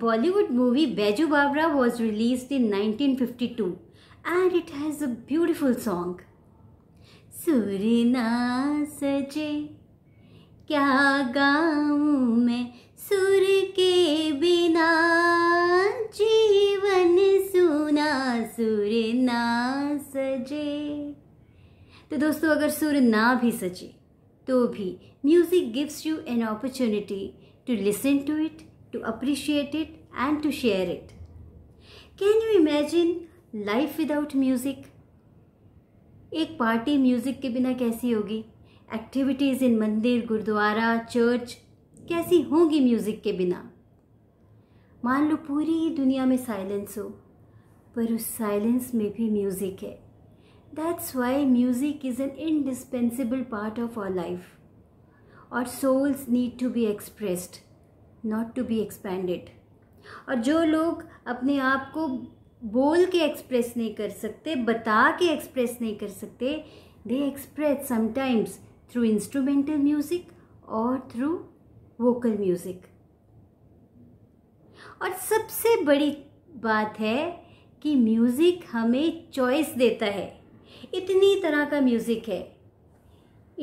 Bollywood movie Beju Babra was released in 1952 and it has a beautiful song. सूरना सजे क्या गाऊं मैं सुर के बिना जीवन सुना सुर ना सजे तो दोस्तों अगर सुर ना भी सजे तो भी music gives you an opportunity to listen to it to appreciate it and to share it. Can you imagine life without music? एक पार्टी म्यूज़िक के बिना कैसी होगी एक्टिविटीज़ इन मंदिर गुरुद्वारा चर्च कैसी होंगी म्यूज़िक के बिना मान लो पूरी ही दुनिया में साइलेंस हो पर उस साइलेंस में भी म्यूज़िक है that's why music is an indispensable part of our life और souls need to be expressed not to be expended और जो लोग अपने आप को बोल के एक्सप्रेस नहीं कर सकते बता के एक्सप्रेस नहीं कर सकते they express sometimes through instrumental music और थ्रू वोकल म्यूज़िक और सबसे बड़ी बात है कि म्यूज़िक हमें चॉइस देता है इतनी तरह का म्यूज़िक है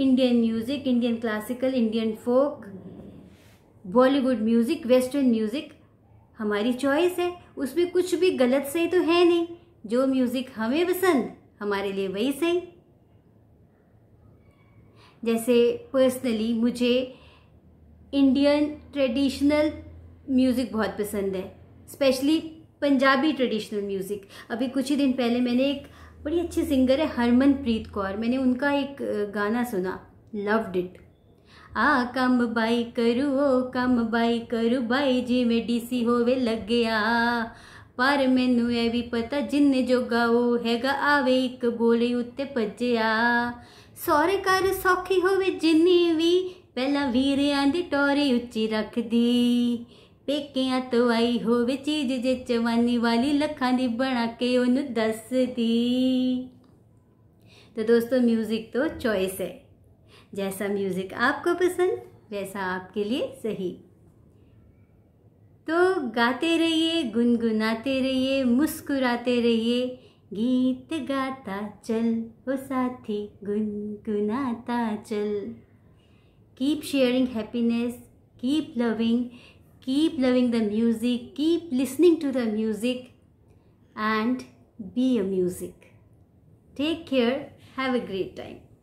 Indian music Indian classical Indian folk Bollywood music western music हमारी चॉइस है उसमें कुछ भी गलत सही तो है नहीं जो म्यूज़िक हमें पसंद हमारे लिए वही सही जैसे पर्सनली मुझे इंडियन ट्रेडिशनल म्यूज़िक बहुत पसंद है स्पेशली पंजाबी ट्रेडिशनल म्यूज़िक अभी कुछ ही दिन पहले मैंने एक बड़ी अच्छी सिंगर है हरमनप्रीत कौर मैंने उनका एक गाना सुना लव्ड इट ਆ ਕੰਮ ਬਾਈ ਕਰੂ ਉਹ ਕੰਮ ਬਾਈ ਕਰੂ ਬਾਈ ਜਿਵੇਂ ਡੀਸੀ ਹੋਵੇ ਲੱਗਿਆ ਪਰ ਮੈਨੂੰ ਇਹ ਵੀ ਪਤਾ ਜਿੰਨੇ ਜੋਗਾ ਉਹ ਹੈਗਾ ਆਵੇ ਇੱਕ ਬੋਲੀ ਉੱਤੇ ਭੱਜਿਆ ਸੌਰੇ ਕਰ ਸੌਖੀ ਹੋਵੇ ਜਿੰਨੀ ਵੀ ਪਹਿਲਾਂ ਵੀਰਿਆਂ ਦੀ ਟੋਰੀ ਉੱਚੀ ਰੱਖਦੀ ਪੇਕਿਆਂ ਤੋਂ ਆਈ ਹੋਵੇ ਚੀਜ਼ ਜੇ ਚਵਾਨੀ ਵਾਲੀ ਲੱਖਾਂ ਦੀ ਬਣਾ ਕੇ ਉਹਨੂੰ ਦੱਸਦੀ ਤੇ ਦੋਸਤੋ 뮤직 ਤੋਂ ਚੋਇਸ ਹੈ जैसा म्यूज़िक आपको पसंद वैसा आपके लिए सही तो गाते रहिए गुनगुनाते रहिए मुस्कुराते रहिए गीत गाता चल वो साथी गुनगुनाता चल keep sharing happiness keep loving keep loving the music keep listening to the music and be a music take care have a great time